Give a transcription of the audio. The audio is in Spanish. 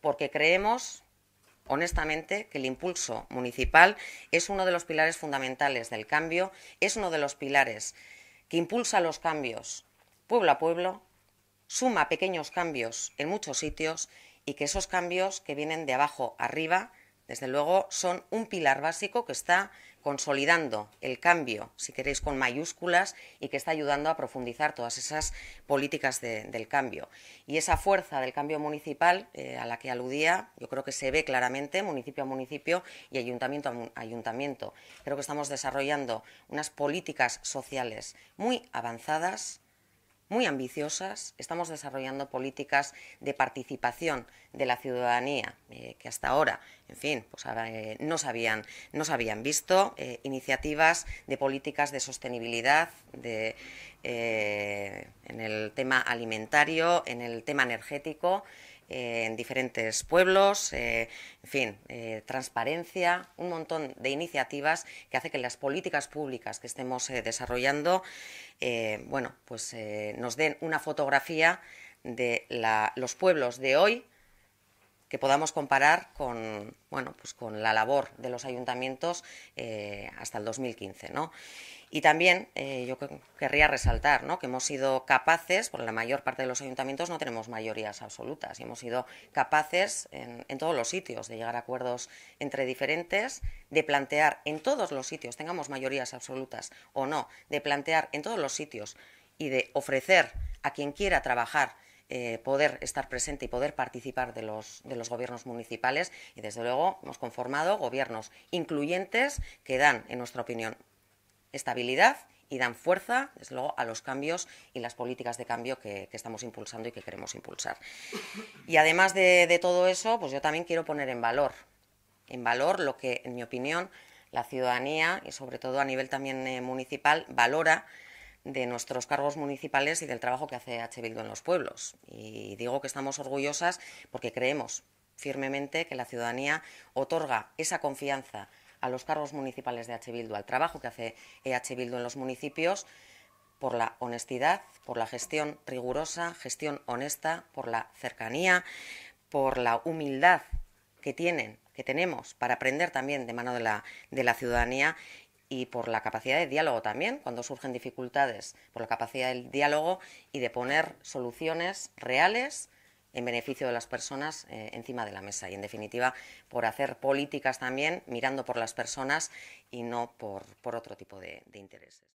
porque creemos honestamente que el impulso municipal es uno de los pilares fundamentales del cambio, es uno de los pilares que impulsa los cambios pueblo a pueblo, suma pequeños cambios en muchos sitios y que esos cambios que vienen de abajo arriba, desde luego, son un pilar básico que está consolidando el cambio, si queréis, con mayúsculas y que está ayudando a profundizar todas esas políticas del cambio. Y esa fuerza del cambio municipal eh, a la que aludía, yo creo que se ve claramente municipio a municipio y ayuntamiento a ayuntamiento. Creo que estamos desarrollando unas políticas sociales muy avanzadas, muy ambiciosas. Estamos desarrollando políticas de participación de la ciudadanía eh, que hasta ahora, en fin, pues, eh, no, se habían visto. Eh, iniciativas de políticas de sostenibilidad en el tema alimentario, en el tema energético. Eh, en diferentes pueblos, eh, en fin, eh, transparencia, un montón de iniciativas que hace que las políticas públicas que estemos desarrollando, bueno, pues nos den una fotografía de los pueblos de hoy, podamos comparar con, bueno, pues con la labor de los ayuntamientos eh, hasta el 2015. ¿no? Y también eh, yo querría resaltar que hemos sido capaces, por la mayor parte de los ayuntamientos no tenemos mayorías absolutas, y hemos sido capaces en, en, todos los sitios de llegar a acuerdos entre diferentes, de plantear en todos los sitios, tengamos mayorías absolutas o no, de plantear en todos los sitios y de ofrecer a quien quiera trabajar eh, poder estar presente y poder participar de los, de los gobiernos municipales y, desde luego, hemos conformado gobiernos incluyentes que dan, en nuestra opinión, estabilidad y dan fuerza, desde luego, a los cambios y las políticas de cambio que, estamos impulsando y que queremos impulsar. Y además de, todo eso, pues yo también quiero poner en valor, en valor lo que, en mi opinión, la ciudadanía y sobre todo a nivel también eh, municipal valora de nuestros cargos municipales y del trabajo que hace H. Bildu en los pueblos. Y digo que estamos orgullosas porque creemos firmemente que la ciudadanía otorga esa confianza a los cargos municipales de H. Bildu, al trabajo que hace EH Bildu en los municipios, por la honestidad, por la gestión rigurosa, gestión honesta, por la cercanía, por la humildad que tienen, que tenemos para aprender también de mano de la ciudadanía y por la capacidad de diálogo también, cuando surgen dificultades, por la capacidad del diálogo y de poner soluciones reales en beneficio de las personas eh, encima de la mesa y, en definitiva, por hacer políticas también mirando por las personas y no por, otro tipo de intereses.